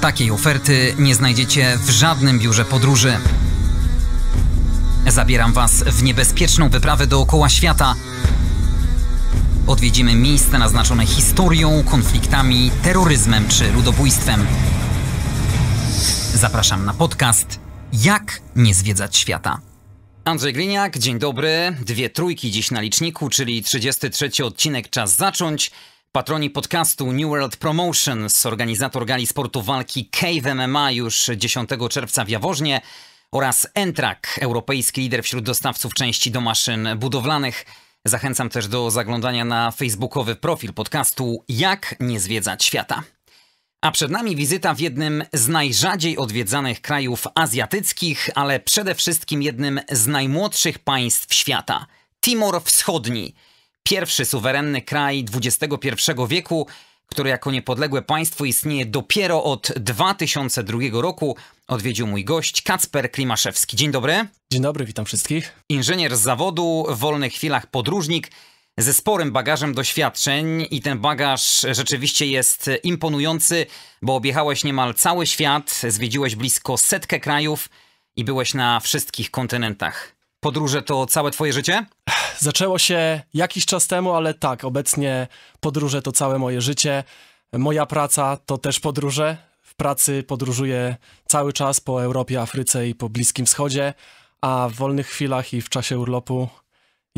Takiej oferty nie znajdziecie w żadnym biurze podróży. Zabieram Was w niebezpieczną wyprawę dookoła świata. Odwiedzimy miejsca naznaczone historią, konfliktami, terroryzmem czy ludobójstwem. Zapraszam na podcast Jak nie zwiedzać świata. Andrzej Gliniak, dzień dobry. Dwie trójki dziś na liczniku, czyli 33 odcinek Czas zacząć. Patroni podcastu New World Promotions, organizator gali sportu walki Cave MMA już 10 czerwca w Jaworznie oraz Entrak, europejski lider wśród dostawców części do maszyn budowlanych. Zachęcam też do zaglądania na facebookowy profil podcastu Jak nie zwiedzać świata. A przed nami wizyta w jednym z najrzadziej odwiedzanych krajów azjatyckich, ale przede wszystkim jednym z najmłodszych państw świata Timor Wschodni – Pierwszy suwerenny kraj XXI wieku, który jako niepodległe państwo istnieje dopiero od 2002 roku, odwiedził mój gość Kacper Klimaszewski. Dzień dobry. Dzień dobry, witam wszystkich. Inżynier z zawodu, w wolnych chwilach podróżnik, ze sporym bagażem doświadczeń i ten bagaż rzeczywiście jest imponujący, bo objechałeś niemal cały świat, zwiedziłeś blisko setkę krajów i byłeś na wszystkich kontynentach. Podróże to całe twoje życie? Zaczęło się jakiś czas temu, ale tak, obecnie podróże to całe moje życie. Moja praca to też podróże. W pracy podróżuję cały czas po Europie, Afryce i po Bliskim Wschodzie, a w wolnych chwilach i w czasie urlopu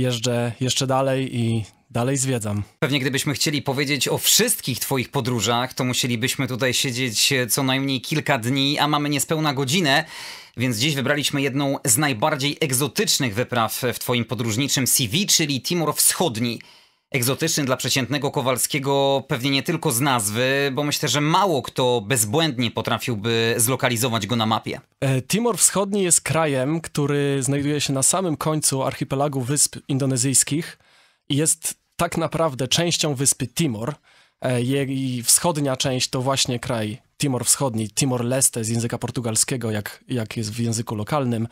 jeżdżę jeszcze dalej i dalej zwiedzam. Pewnie gdybyśmy chcieli powiedzieć o wszystkich Twoich podróżach, to musielibyśmy tutaj siedzieć e, co najmniej kilka dni, a mamy niespełna godzinę. Więc dziś wybraliśmy jedną z najbardziej egzotycznych wypraw w Twoim podróżniczym CV, czyli Timor Wschodni egzotyczny dla przeciętnego Kowalskiego pewnie nie tylko z nazwy, bo myślę, że mało kto bezbłędnie potrafiłby zlokalizować go na mapie. E, Timor Wschodni jest krajem, który znajduje się na samym końcu archipelagu wysp indonezyjskich i jest tak naprawdę częścią wyspy Timor. E, jej wschodnia część to właśnie kraj Timor Wschodni, Timor Leste z języka portugalskiego, jak, jak jest w języku lokalnym.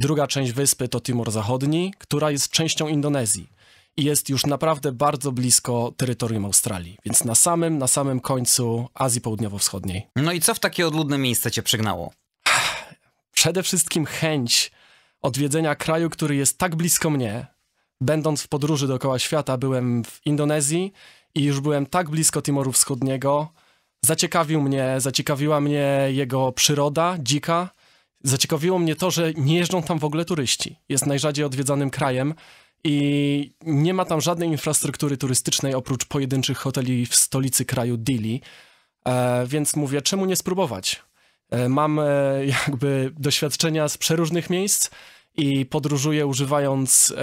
Druga część wyspy to Timor Zachodni, która jest częścią Indonezji i jest już naprawdę bardzo blisko terytorium Australii, więc na samym, na samym końcu Azji Południowo-Wschodniej. No i co w takie odludne miejsce cię przygnało? Przede wszystkim chęć odwiedzenia kraju, który jest tak blisko mnie. Będąc w podróży dookoła świata, byłem w Indonezji i już byłem tak blisko Timoru Wschodniego. Zaciekawił mnie, zaciekawiła mnie jego przyroda dzika. Zaciekawiło mnie to, że nie jeżdżą tam w ogóle turyści. Jest najrzadziej odwiedzanym krajem i nie ma tam żadnej infrastruktury turystycznej oprócz pojedynczych hoteli w stolicy kraju Dili. E, więc mówię, czemu nie spróbować? E, mam e, jakby doświadczenia z przeróżnych miejsc i podróżuję używając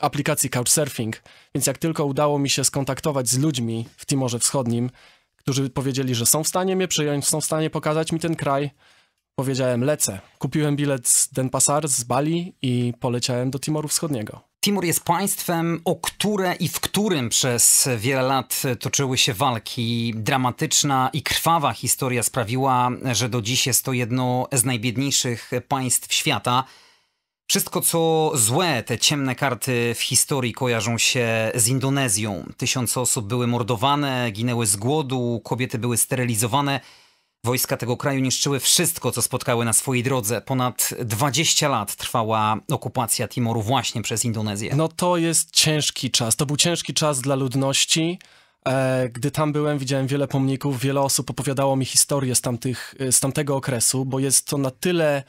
aplikacji Couchsurfing. Więc jak tylko udało mi się skontaktować z ludźmi w Timorze Wschodnim, którzy powiedzieli, że są w stanie mnie przyjąć, są w stanie pokazać mi ten kraj, powiedziałem lecę. Kupiłem bilet z Denpasar z Bali i poleciałem do Timoru Wschodniego. Timur jest państwem, o które i w którym przez wiele lat toczyły się walki. Dramatyczna i krwawa historia sprawiła, że do dziś jest to jedno z najbiedniejszych państw świata. Wszystko co złe, te ciemne karty w historii kojarzą się z Indonezją. Tysiące osób były mordowane, ginęły z głodu, kobiety były sterylizowane – Wojska tego kraju niszczyły wszystko, co spotkały na swojej drodze. Ponad 20 lat trwała okupacja Timoru właśnie przez Indonezję. No to jest ciężki czas. To był ciężki czas dla ludności. E, gdy tam byłem, widziałem wiele pomników, wiele osób opowiadało mi historię z, tamtych, e, z tamtego okresu, bo jest to na tyle,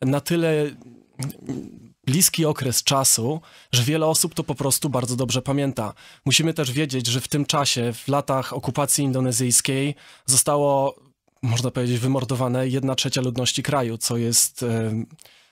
na tyle bliski okres czasu, że wiele osób to po prostu bardzo dobrze pamięta. Musimy też wiedzieć, że w tym czasie, w latach okupacji indonezyjskiej, zostało można powiedzieć, wymordowane jedna trzecia ludności kraju, co jest, e,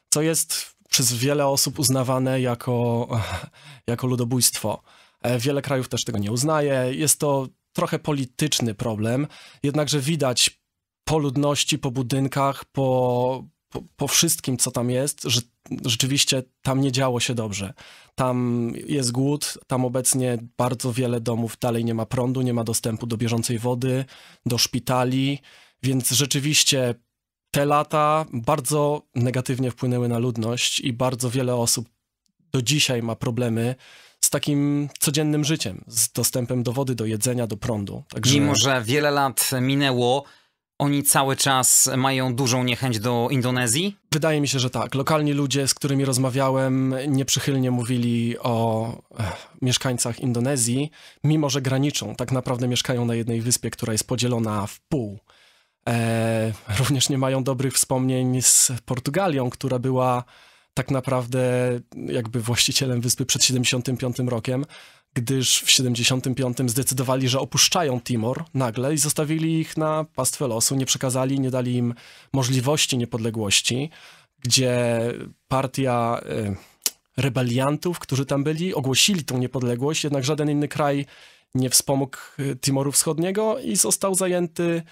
co jest przez wiele osób uznawane jako, jako ludobójstwo. E, wiele krajów też tego nie uznaje. Jest to trochę polityczny problem, jednakże widać po ludności, po budynkach, po, po, po, wszystkim, co tam jest, że rzeczywiście tam nie działo się dobrze. Tam jest głód, tam obecnie bardzo wiele domów dalej nie ma prądu, nie ma dostępu do bieżącej wody, do szpitali. Więc rzeczywiście te lata bardzo negatywnie wpłynęły na ludność i bardzo wiele osób do dzisiaj ma problemy z takim codziennym życiem, z dostępem do wody, do jedzenia, do prądu. Także... Mimo, że wiele lat minęło, oni cały czas mają dużą niechęć do Indonezji? Wydaje mi się, że tak. Lokalni ludzie, z którymi rozmawiałem, nieprzychylnie mówili o eh, mieszkańcach Indonezji, mimo że graniczą. Tak naprawdę mieszkają na jednej wyspie, która jest podzielona w pół. E, również nie mają dobrych wspomnień z Portugalią, która była tak naprawdę jakby właścicielem wyspy przed 75 rokiem, gdyż w 75 zdecydowali, że opuszczają Timor nagle i zostawili ich na pastwę losu, nie przekazali, nie dali im możliwości niepodległości, gdzie partia e, rebeliantów, którzy tam byli, ogłosili tą niepodległość, jednak żaden inny kraj nie wspomógł e, Timoru Wschodniego i został zajęty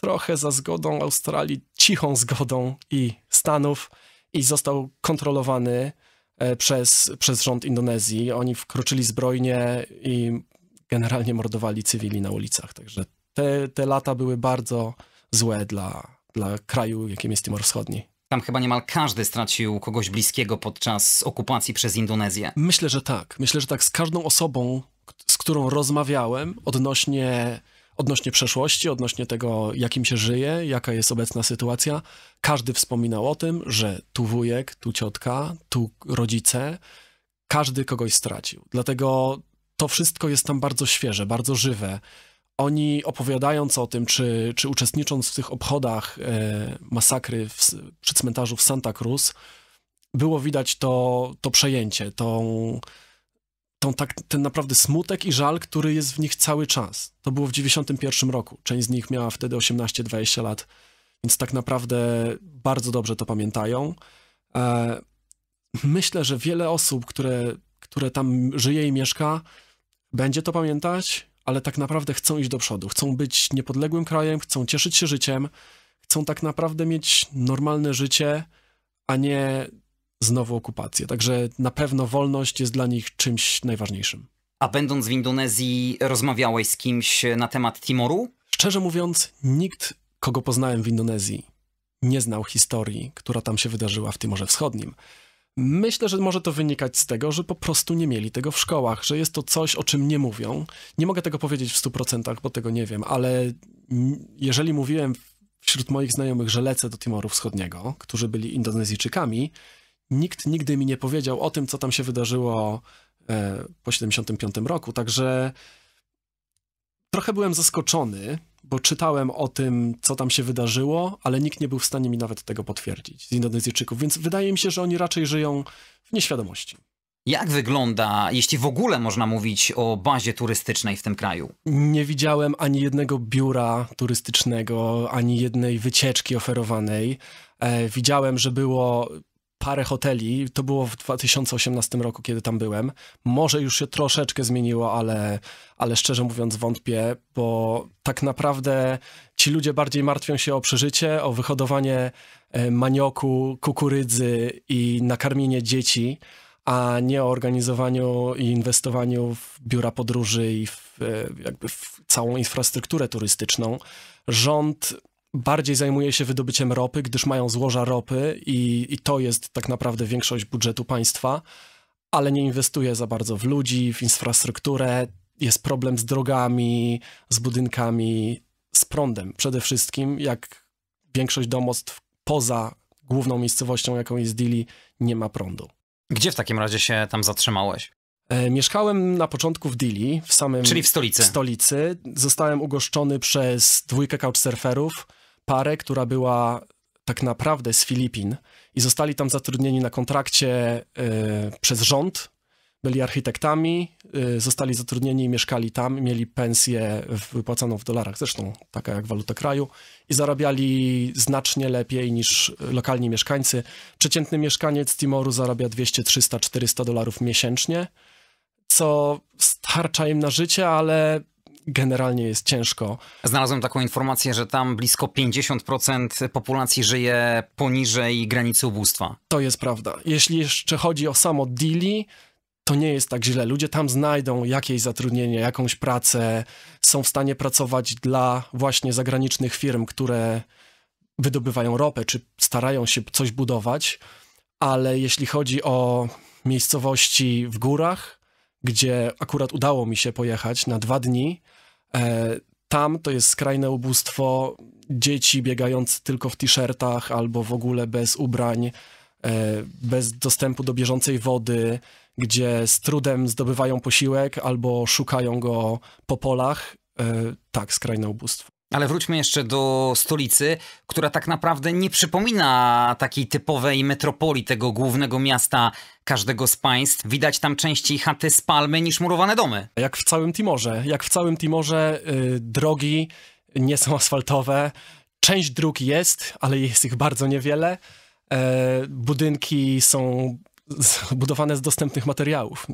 trochę za zgodą Australii, cichą zgodą i Stanów i został kontrolowany e, przez, przez rząd Indonezji. Oni wkroczyli zbrojnie i generalnie mordowali cywili na ulicach. Także te, te lata były bardzo złe dla, dla kraju, jakim jest Timor Wschodni. Tam chyba niemal każdy stracił kogoś bliskiego podczas okupacji przez Indonezję. Myślę, że tak. Myślę, że tak z każdą osobą, z którą rozmawiałem odnośnie odnośnie przeszłości, odnośnie tego, jakim się żyje, jaka jest obecna sytuacja. Każdy wspominał o tym, że tu wujek, tu ciotka, tu rodzice, każdy kogoś stracił. Dlatego to wszystko jest tam bardzo świeże, bardzo żywe. Oni opowiadając o tym, czy, czy uczestnicząc w tych obchodach e, masakry w, przy cmentarzu w Santa Cruz, było widać to, to przejęcie, tą tą, tak, ten naprawdę smutek i żal, który jest w nich cały czas. To było w 91 roku. Część z nich miała wtedy 18-20 lat, więc tak naprawdę bardzo dobrze to pamiętają. E, myślę, że wiele osób, które, które tam żyje i mieszka, będzie to pamiętać, ale tak naprawdę chcą iść do przodu. Chcą być niepodległym krajem, chcą cieszyć się życiem, chcą tak naprawdę mieć normalne życie, a nie znowu okupację. Także na pewno wolność jest dla nich czymś najważniejszym. A będąc w Indonezji, rozmawiałeś z kimś na temat Timoru? Szczerze mówiąc, nikt, kogo poznałem w Indonezji, nie znał historii, która tam się wydarzyła w Timorze Wschodnim. Myślę, że może to wynikać z tego, że po prostu nie mieli tego w szkołach, że jest to coś, o czym nie mówią. Nie mogę tego powiedzieć w 100%, bo tego nie wiem, ale jeżeli mówiłem wśród moich znajomych, że lecę do Timoru Wschodniego, którzy byli Indonezyjczykami, nikt nigdy mi nie powiedział o tym, co tam się wydarzyło e, po 75 roku, także trochę byłem zaskoczony, bo czytałem o tym, co tam się wydarzyło, ale nikt nie był w stanie mi nawet tego potwierdzić z Indonezyjczyków, więc wydaje mi się, że oni raczej żyją w nieświadomości. Jak wygląda, jeśli w ogóle można mówić o bazie turystycznej w tym kraju? Nie widziałem ani jednego biura turystycznego, ani jednej wycieczki oferowanej. E, widziałem, że było parę hoteli. To było w 2018 roku, kiedy tam byłem. Może już się troszeczkę zmieniło, ale, ale szczerze mówiąc wątpię, bo tak naprawdę ci ludzie bardziej martwią się o przeżycie, o wyhodowanie e, manioku, kukurydzy i nakarmienie dzieci, a nie o organizowaniu i inwestowaniu w biura podróży i w, e, jakby w całą infrastrukturę turystyczną. Rząd bardziej zajmuje się wydobyciem ropy, gdyż mają złoża ropy i, i to jest tak naprawdę większość budżetu państwa, ale nie inwestuje za bardzo w ludzi, w infrastrukturę. Jest problem z drogami, z budynkami, z prądem przede wszystkim, jak większość domostw poza główną miejscowością, jaką jest Dili, nie ma prądu. Gdzie w takim razie się tam zatrzymałeś? E, mieszkałem na początku w Dili, w samym. Czyli w stolicy. W stolicy. Zostałem ugoszczony przez dwójkę couchsurferów, parę, która była tak naprawdę z Filipin i zostali tam zatrudnieni na kontrakcie e, przez rząd. Byli architektami, e, zostali zatrudnieni i mieszkali tam, mieli pensję wypłacaną w dolarach, zresztą taka jak waluta kraju, i zarabiali znacznie lepiej niż lokalni mieszkańcy. Przeciętny mieszkaniec Timoru zarabia 200, 300, 400 dolarów miesięcznie, co starcza im na życie, ale generalnie jest ciężko. Znalazłem taką informację, że tam blisko 50% populacji żyje poniżej granicy ubóstwa. To jest prawda. Jeśli jeszcze chodzi o samo Dili, to nie jest tak źle. Ludzie tam znajdą jakieś zatrudnienie, jakąś pracę, są w stanie pracować dla właśnie zagranicznych firm, które wydobywają ropę czy starają się coś budować, ale jeśli chodzi o miejscowości w górach, gdzie akurat udało mi się pojechać na dwa dni, E, tam to jest skrajne ubóstwo, dzieci biegające tylko w t-shirtach albo w ogóle bez ubrań, e, bez dostępu do bieżącej wody, gdzie z trudem zdobywają posiłek albo szukają go po polach. E, tak, skrajne ubóstwo. Ale wróćmy jeszcze do stolicy, która tak naprawdę nie przypomina takiej typowej metropolii, tego głównego miasta każdego z państw. Widać tam częściej chaty z palmy niż murowane domy. Jak w całym Timorze. Jak w całym Timorze yy, drogi nie są asfaltowe. Część dróg jest, ale jest ich bardzo niewiele. Yy, budynki są budowane z dostępnych materiałów.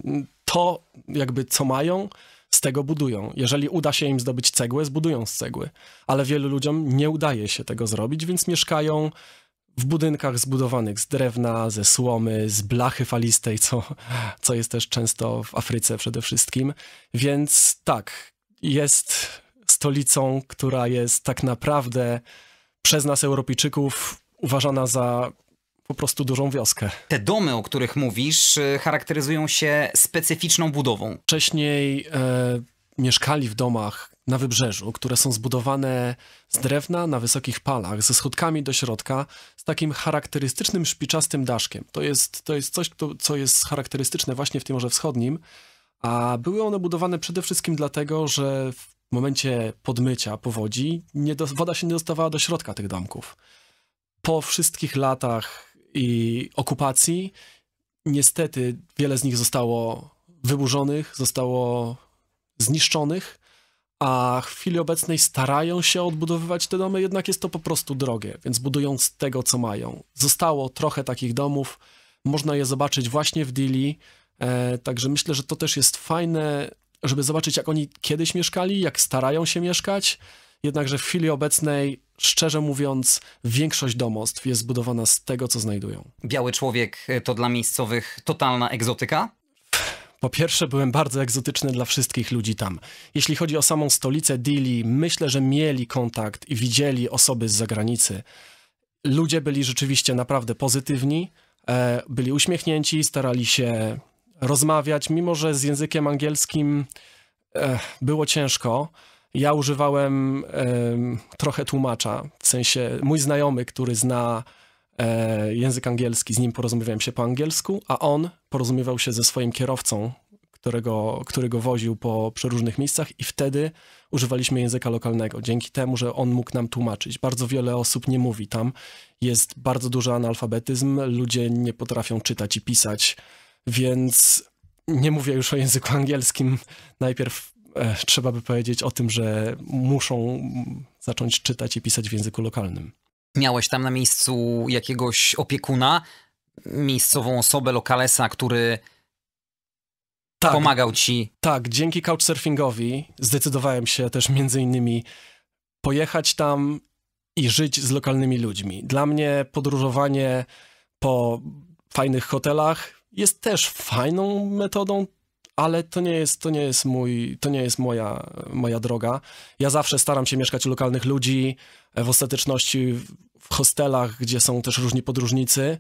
To jakby co mają, z tego budują. Jeżeli uda się im zdobyć cegłę, zbudują z cegły. Ale wielu ludziom nie udaje się tego zrobić, więc mieszkają w budynkach zbudowanych z drewna, ze słomy, z blachy falistej, co, co jest też często w Afryce przede wszystkim. Więc tak, jest stolicą, która jest tak naprawdę przez nas, Europejczyków, uważana za po prostu dużą wioskę. Te domy, o których mówisz, y, charakteryzują się specyficzną budową. Wcześniej e, mieszkali w domach na wybrzeżu, które są zbudowane z drewna na wysokich palach, ze schodkami do środka, z takim charakterystycznym szpiczastym daszkiem. To jest, to jest coś, to, co jest charakterystyczne właśnie w tym Timorze Wschodnim, a były one budowane przede wszystkim dlatego, że w momencie podmycia powodzi do, woda się nie dostawała do środka tych domków. Po wszystkich latach i okupacji. Niestety wiele z nich zostało wyburzonych, zostało zniszczonych, a w chwili obecnej starają się odbudowywać te domy, jednak jest to po prostu drogie, więc budują z tego, co mają. Zostało trochę takich domów, można je zobaczyć właśnie w Dili, e, także myślę, że to też jest fajne, żeby zobaczyć, jak oni kiedyś mieszkali, jak starają się mieszkać, jednakże w chwili obecnej szczerze mówiąc, większość domostw jest zbudowana z tego, co znajdują. Biały człowiek y, to dla miejscowych totalna egzotyka? Po pierwsze, byłem bardzo egzotyczny dla wszystkich ludzi tam. Jeśli chodzi o samą stolicę Dili, myślę, że mieli kontakt i widzieli osoby z zagranicy. Ludzie byli rzeczywiście naprawdę pozytywni, e, byli uśmiechnięci, starali się rozmawiać, mimo że z językiem angielskim e, było ciężko. Ja używałem trochę tłumacza, w sensie mój znajomy, który zna e, język angielski, z nim porozumiewałem się po angielsku, a on porozumiewał się ze swoim kierowcą, którego, go woził po przeróżnych miejscach i wtedy używaliśmy języka lokalnego, dzięki temu, że on mógł nam tłumaczyć. Bardzo wiele osób nie mówi tam, jest bardzo duży analfabetyzm, ludzie nie potrafią czytać i pisać, więc nie mówię już o języku angielskim, najpierw E, trzeba by powiedzieć o tym, że muszą zacząć czytać i pisać w języku lokalnym. Miałeś tam na miejscu jakiegoś opiekuna, miejscową osobę, lokalesa, który tak, pomagał ci. Tak, dzięki couchsurfingowi zdecydowałem się też między innymi pojechać tam i żyć z lokalnymi ludźmi. Dla mnie podróżowanie po fajnych hotelach jest też fajną metodą ale to nie jest, to nie jest, mój, to nie jest moja, moja droga. Ja zawsze staram się mieszkać u lokalnych ludzi, e, w ostateczności w hostelach, gdzie są też różni podróżnicy,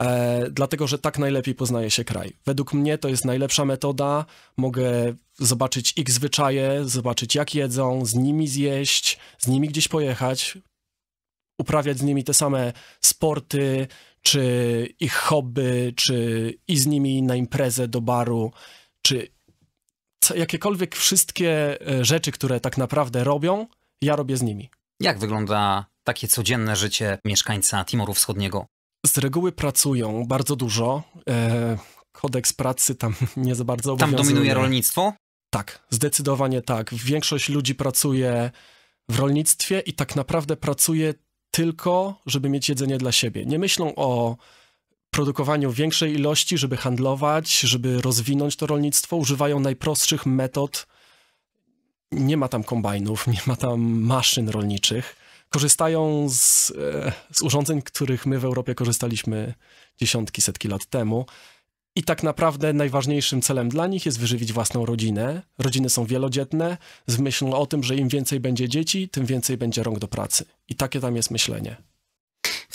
e, dlatego że tak najlepiej poznaje się kraj. Według mnie to jest najlepsza metoda. Mogę zobaczyć ich zwyczaje, zobaczyć jak jedzą, z nimi zjeść, z nimi gdzieś pojechać, uprawiać z nimi te same sporty, czy ich hobby, czy i z nimi na imprezę do baru czy jakiekolwiek wszystkie e, rzeczy, które tak naprawdę robią, ja robię z nimi. Jak wygląda takie codzienne życie mieszkańca Timoru Wschodniego? Z reguły pracują bardzo dużo. E, kodeks pracy tam nie za bardzo obowiązuje. Tam dominuje rolnictwo? Tak, zdecydowanie tak. Większość ludzi pracuje w rolnictwie i tak naprawdę pracuje tylko, żeby mieć jedzenie dla siebie. Nie myślą o produkowaniu większej ilości, żeby handlować, żeby rozwinąć to rolnictwo, używają najprostszych metod. Nie ma tam kombajnów, nie ma tam maszyn rolniczych. Korzystają z, e, z urządzeń, których my w Europie korzystaliśmy dziesiątki, setki lat temu. I tak naprawdę najważniejszym celem dla nich jest wyżywić własną rodzinę. Rodziny są wielodzietne, z myślą o tym, że im więcej będzie dzieci, tym więcej będzie rąk do pracy. I takie tam jest myślenie.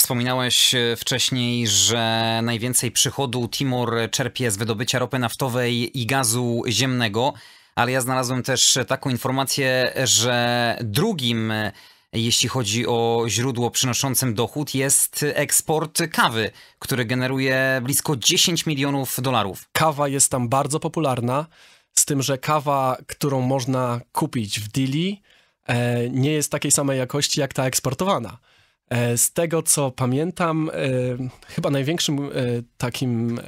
Wspominałeś e, wcześniej, że najwięcej przychodu Timor czerpie z wydobycia ropy naftowej i gazu ziemnego, ale ja znalazłem też taką informację, że drugim, e, jeśli chodzi o źródło przynoszącym dochód, jest eksport kawy, który generuje blisko 10 milionów dolarów. Kawa jest tam bardzo popularna, z tym, że kawa, którą można kupić w Dili, e, nie jest takiej samej jakości jak ta eksportowana. E, z tego co pamiętam, e, chyba największym e, takim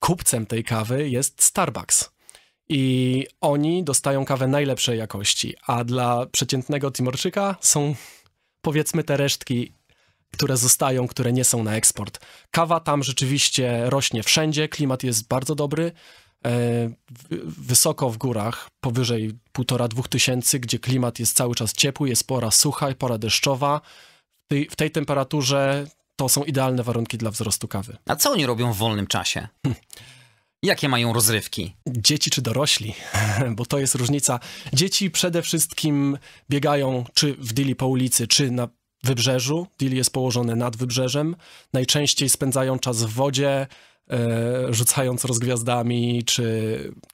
kupcem tej kawy jest Starbucks. I oni dostają kawę najlepszej jakości, a dla przeciętnego Timorczyka są powiedzmy te resztki, które zostają, które nie są na eksport. Kawa tam rzeczywiście rośnie wszędzie, klimat jest bardzo dobry. Wysoko w górach, powyżej 1,5-2 tysięcy, gdzie klimat jest cały czas ciepły, jest pora sucha, pora deszczowa tej, w tej temperaturze to są idealne warunki dla wzrostu kawy. A co oni robią w wolnym czasie? Jakie mają rozrywki? Dzieci czy dorośli, bo to jest różnica. Dzieci przede wszystkim biegają czy w Dili po ulicy, czy na wybrzeżu. Dili jest położone nad wybrzeżem. Najczęściej spędzają czas w wodzie, e, rzucając rozgwiazdami, czy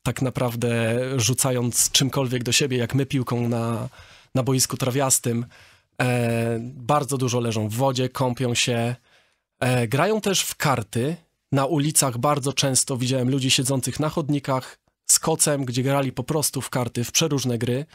tak naprawdę rzucając czymkolwiek do siebie, jak my piłką na, na boisku trawiastym. E, bardzo dużo leżą w wodzie, kąpią się. E, grają też w karty. Na ulicach bardzo często widziałem ludzi siedzących na chodnikach z kocem, gdzie grali po prostu w karty, w przeróżne gry.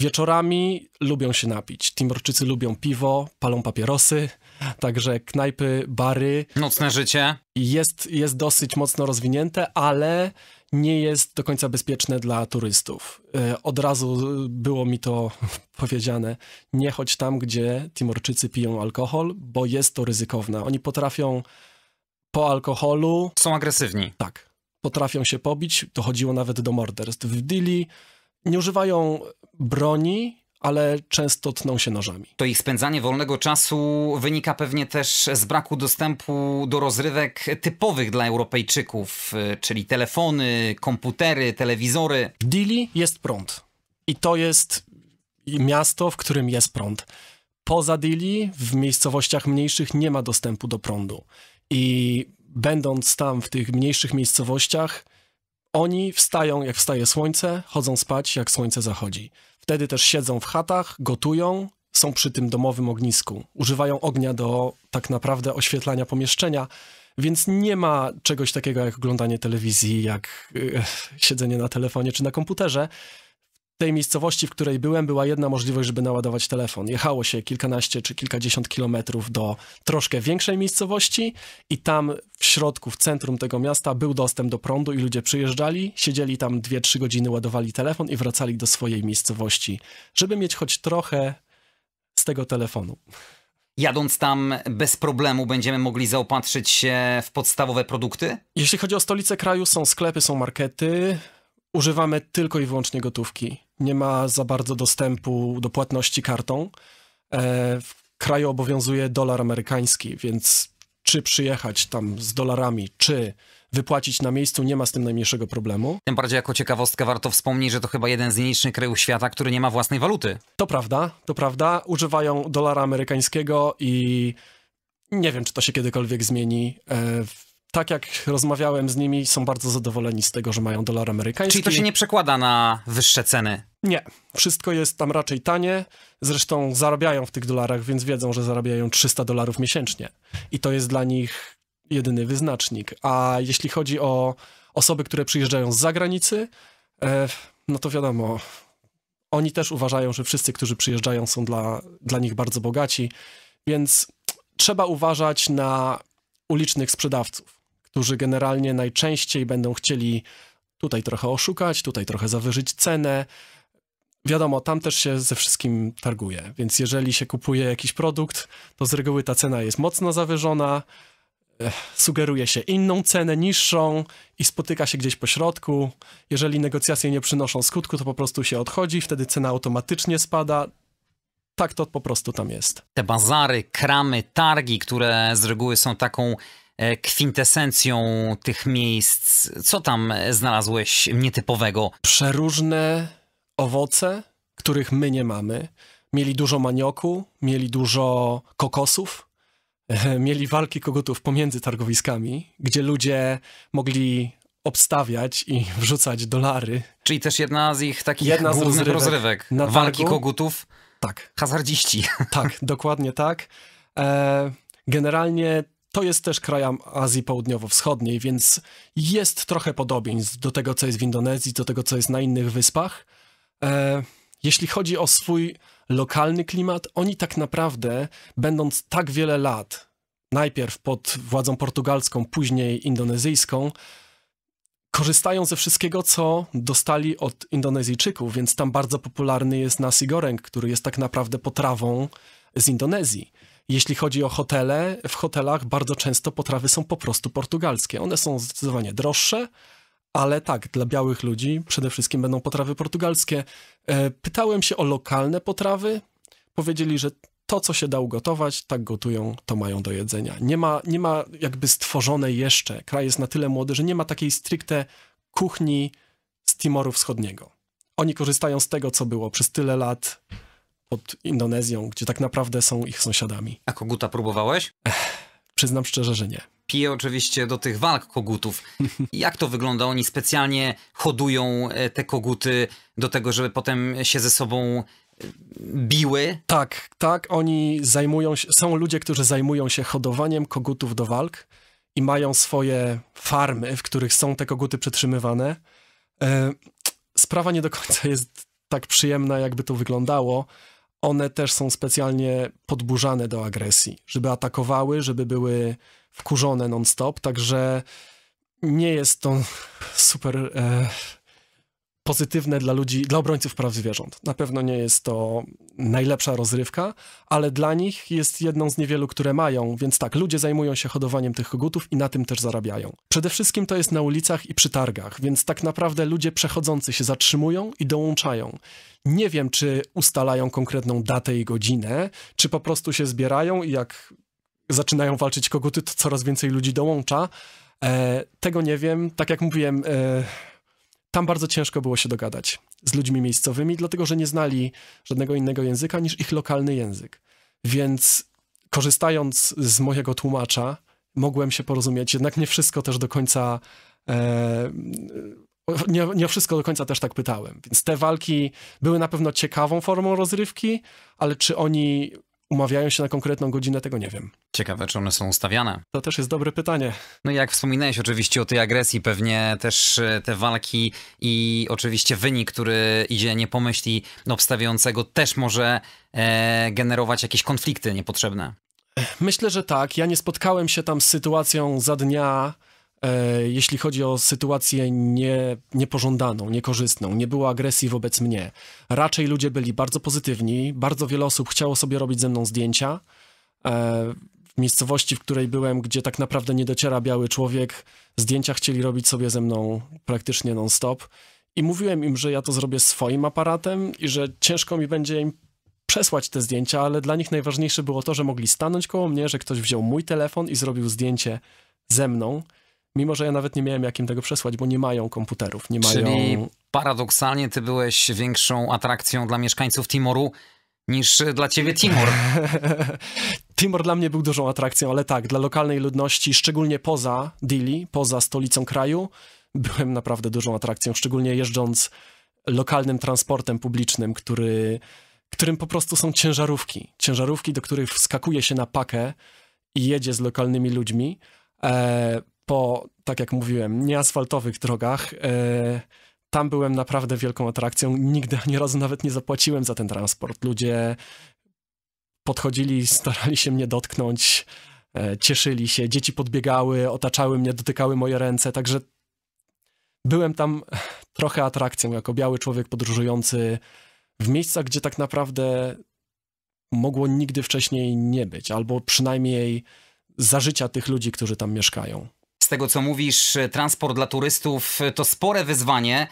Wieczorami lubią się napić. Timorczycy lubią piwo, palą papierosy, także knajpy, bary. Nocne życie. Jest, jest dosyć mocno rozwinięte, ale nie jest do końca bezpieczne dla turystów. E, od razu było mi to powiedziane, nie chodź tam, gdzie Timorczycy piją alkohol, bo jest to ryzykowne. Oni potrafią po alkoholu... Są agresywni. Tak. Potrafią się pobić, dochodziło nawet do morderstw. W Dili nie używają broni, ale często tną się nożami. To ich spędzanie wolnego czasu wynika pewnie też z braku dostępu do rozrywek typowych dla Europejczyków, czyli telefony, komputery, telewizory. W Dili jest prąd. I to jest miasto, w którym jest prąd. Poza Dili, w miejscowościach mniejszych, nie ma dostępu do prądu. I będąc tam w tych mniejszych miejscowościach, oni wstają, jak wstaje słońce, chodzą spać, jak słońce zachodzi. Wtedy też siedzą w chatach, gotują, są przy tym domowym ognisku. Używają ognia do tak naprawdę oświetlania pomieszczenia, więc nie ma czegoś takiego jak oglądanie telewizji, jak yy, siedzenie na telefonie czy na komputerze tej miejscowości, w której byłem, była jedna możliwość, żeby naładować telefon. Jechało się kilkanaście czy kilkadziesiąt kilometrów do troszkę większej miejscowości i tam w środku, w centrum tego miasta był dostęp do prądu i ludzie przyjeżdżali, siedzieli tam 2-3 godziny, ładowali telefon i wracali do swojej miejscowości, żeby mieć choć trochę z tego telefonu. Jadąc tam bez problemu będziemy mogli zaopatrzyć się w podstawowe produkty? Jeśli chodzi o stolicę kraju, są sklepy, są markety. Używamy tylko i wyłącznie gotówki nie ma za bardzo dostępu do płatności kartą. E, w kraju obowiązuje dolar amerykański, więc czy przyjechać tam z dolarami, czy wypłacić na miejscu, nie ma z tym najmniejszego problemu. Tym bardziej jako ciekawostkę warto wspomnieć, że to chyba jeden z nielicznych krajów świata, który nie ma własnej waluty. To prawda, to prawda. Używają dolara amerykańskiego i nie wiem, czy to się kiedykolwiek zmieni. E, tak jak rozmawiałem z nimi, są bardzo zadowoleni z tego, że mają dolar amerykański. Czyli to się nie przekłada na wyższe ceny? Nie. Wszystko jest tam raczej tanie. Zresztą zarabiają w tych dolarach, więc wiedzą, że zarabiają 300 dolarów miesięcznie. I to jest dla nich jedyny wyznacznik. A jeśli chodzi o osoby, które przyjeżdżają z zagranicy, e, no to wiadomo, oni też uważają, że wszyscy, którzy przyjeżdżają, są dla, dla nich bardzo bogaci, więc trzeba uważać na ulicznych sprzedawców którzy generalnie najczęściej będą chcieli tutaj trochę oszukać, tutaj trochę zawyżyć cenę. Wiadomo, tam też się ze wszystkim targuje, więc jeżeli się kupuje jakiś produkt, to z reguły ta cena jest mocno zawyżona, eh, sugeruje się inną cenę, niższą i spotyka się gdzieś po środku. Jeżeli negocjacje nie przynoszą skutku, to po prostu się odchodzi, wtedy cena automatycznie spada. Tak to po prostu tam jest. Te bazary, kramy, targi, które z reguły są taką E, kwintesencją tych miejsc? Co tam znalazłeś nietypowego? Przeróżne owoce, których my nie mamy. Mieli dużo manioku, mieli dużo kokosów, mieli walki kogutów pomiędzy targowiskami, gdzie ludzie mogli obstawiać i wrzucać dolary. Czyli też jedna z ich takich jedna głównych rozrywek. rozrywek. Na walki targu? kogutów? Tak. Hazardziści. Tak, dokładnie tak. E, generalnie to jest też krajem Azji Południowo-Wschodniej, więc jest trochę podobieństw do tego, co jest w Indonezji, do tego, co jest na innych wyspach. E, jeśli chodzi o swój lokalny klimat, oni tak naprawdę, będąc tak wiele lat, najpierw pod władzą portugalską, później indonezyjską, korzystają ze wszystkiego, co dostali od Indonezyjczyków, więc tam bardzo popularny jest nasi goreng, który jest tak naprawdę potrawą z Indonezji. Jeśli chodzi o hotele, w hotelach bardzo często potrawy są po prostu portugalskie. One są zdecydowanie droższe, ale tak, dla białych ludzi przede wszystkim będą potrawy portugalskie. E, pytałem się o lokalne potrawy. Powiedzieli, że to, co się da ugotować, tak gotują, to mają do jedzenia. Nie ma, nie ma jakby stworzonej jeszcze, kraj jest na tyle młody, że nie ma takiej stricte kuchni z Timoru Wschodniego. Oni korzystają z tego, co było przez tyle lat pod Indonezją, gdzie tak naprawdę są ich sąsiadami. A koguta próbowałeś? Ech, przyznam szczerze, że nie. Piję oczywiście do tych walk kogutów. Jak to wygląda? Oni specjalnie hodują e, te koguty do tego, żeby potem się ze sobą e, biły? Tak, tak. Oni zajmują się, są ludzie, którzy zajmują się hodowaniem kogutów do walk i mają swoje farmy, w których są te koguty przetrzymywane. E, sprawa nie do końca jest tak przyjemna, jakby to wyglądało one też są specjalnie podburzane do agresji, żeby atakowały, żeby były wkurzone non-stop, także nie jest to super e, pozytywne dla ludzi, dla obrońców praw zwierząt. Na pewno nie jest to najlepsza rozrywka, ale dla nich jest jedną z niewielu, które mają, więc tak, ludzie zajmują się hodowaniem tych kogutów i na tym też zarabiają. Przede wszystkim to jest na ulicach i przy targach, więc tak naprawdę ludzie przechodzący się zatrzymują i dołączają. Nie wiem, czy ustalają konkretną datę i godzinę, czy po prostu się zbierają i jak zaczynają walczyć koguty, to coraz więcej ludzi dołącza. E, tego nie wiem. Tak jak mówiłem, e, tam bardzo ciężko było się dogadać z ludźmi miejscowymi, dlatego że nie znali żadnego innego języka niż ich lokalny język. Więc korzystając z mojego tłumacza, mogłem się porozumieć, jednak nie wszystko też do końca. E, nie, nie wszystko do końca też tak pytałem. Więc te walki były na pewno ciekawą formą rozrywki, ale czy oni umawiają się na konkretną godzinę, tego nie wiem. Ciekawe, czy one są ustawiane. To też jest dobre pytanie. No i jak wspominałeś oczywiście o tej agresji, pewnie też e, te walki i oczywiście wynik, który idzie nie pomyśli no, obstawiającego, też może e, generować jakieś konflikty niepotrzebne. Myślę, że tak. Ja nie spotkałem się tam z sytuacją za dnia, E, jeśli chodzi o sytuację nie, niepożądaną, niekorzystną. Nie było agresji wobec mnie. Raczej ludzie byli bardzo pozytywni, bardzo wiele osób chciało sobie robić ze mną zdjęcia. E, w miejscowości, w której byłem, gdzie tak naprawdę nie dociera biały człowiek, zdjęcia chcieli robić sobie ze mną praktycznie non-stop. I mówiłem im, że ja to zrobię swoim aparatem i że ciężko mi będzie im przesłać te zdjęcia, ale dla nich najważniejsze było to, że mogli stanąć koło mnie, że ktoś wziął mój telefon i zrobił zdjęcie ze mną Mimo, że ja nawet nie miałem jakim tego przesłać, bo nie mają komputerów, nie Czyli mają... Czyli paradoksalnie ty byłeś większą atrakcją dla mieszkańców Timoru niż dla ciebie Timor. Timor dla mnie był dużą atrakcją, ale tak, dla lokalnej ludności, szczególnie poza Dili, poza stolicą kraju, byłem naprawdę dużą atrakcją, szczególnie jeżdżąc lokalnym transportem publicznym, który, którym po prostu są ciężarówki. Ciężarówki, do których wskakuje się na pakę i jedzie z lokalnymi ludźmi. E, po, tak jak mówiłem, nieasfaltowych drogach. E, tam byłem naprawdę wielką atrakcją. Nigdy ani razu nawet nie zapłaciłem za ten transport. Ludzie podchodzili, starali się mnie dotknąć, e, cieszyli się, dzieci podbiegały, otaczały mnie, dotykały moje ręce, także byłem tam trochę atrakcją, jako biały człowiek podróżujący w miejscach, gdzie tak naprawdę mogło nigdy wcześniej nie być, albo przynajmniej za życia tych ludzi, którzy tam mieszkają. Z tego co mówisz, transport dla turystów to spore wyzwanie.